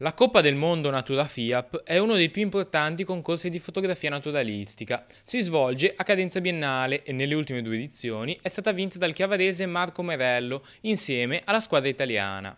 La Coppa del Mondo Natura FIAP è uno dei più importanti concorsi di fotografia naturalistica. Si svolge a cadenza biennale e nelle ultime due edizioni è stata vinta dal chiavarese Marco Merello insieme alla squadra italiana.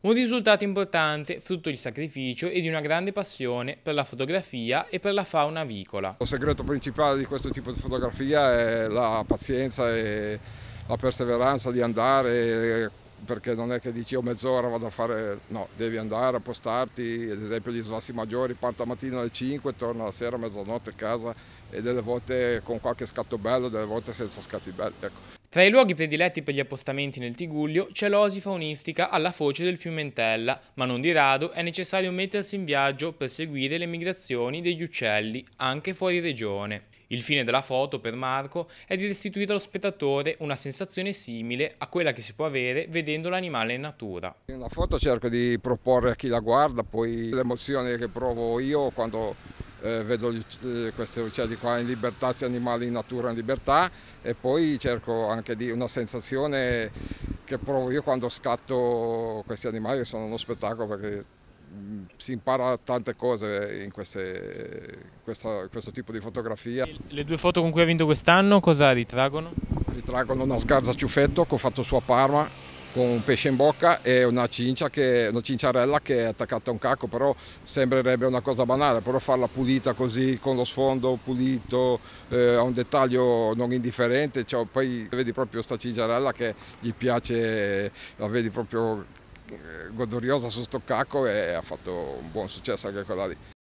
Un risultato importante frutto di sacrificio e di una grande passione per la fotografia e per la fauna avicola. Il segreto principale di questo tipo di fotografia è la pazienza e la perseveranza di andare perché non è che dici io oh, mezz'ora vado a fare, no, devi andare a postarti, ad esempio gli svassi maggiori partono la mattina alle 5, tornano la sera a mezzanotte a casa e delle volte con qualche scatto bello, delle volte senza scatti belli. Ecco. Tra i luoghi prediletti per gli appostamenti nel Tiguglio c'è l'osi faunistica alla foce del fiume Entella, ma non di rado è necessario mettersi in viaggio per seguire le migrazioni degli uccelli, anche fuori regione. Il fine della foto, per Marco, è di restituire allo spettatore una sensazione simile a quella che si può avere vedendo l'animale in natura. La foto cerco di proporre a chi la guarda, poi l'emozione che provo io quando eh, vedo gli, eh, questi uccelli qua in libertà, questi animali in natura in libertà e poi cerco anche di una sensazione che provo io quando scatto questi animali che sono uno spettacolo perché mm, si impara tante cose in, queste, questa, questo tipo di fotografia. Le due foto con cui ha vinto quest'anno cosa ritraggono? Ritraggono una sgarza ciuffetto che ho fatto su a Parma con un pesce in bocca e una, cincia che, una cinciarella che è attaccata a un cacco, però sembrerebbe una cosa banale, però farla pulita così con lo sfondo pulito eh, a un dettaglio non indifferente, cioè, poi vedi proprio questa cinciarella che gli piace, la vedi proprio eh, godoriosa su sto cacco e ha fatto un buon successo anche quella lì.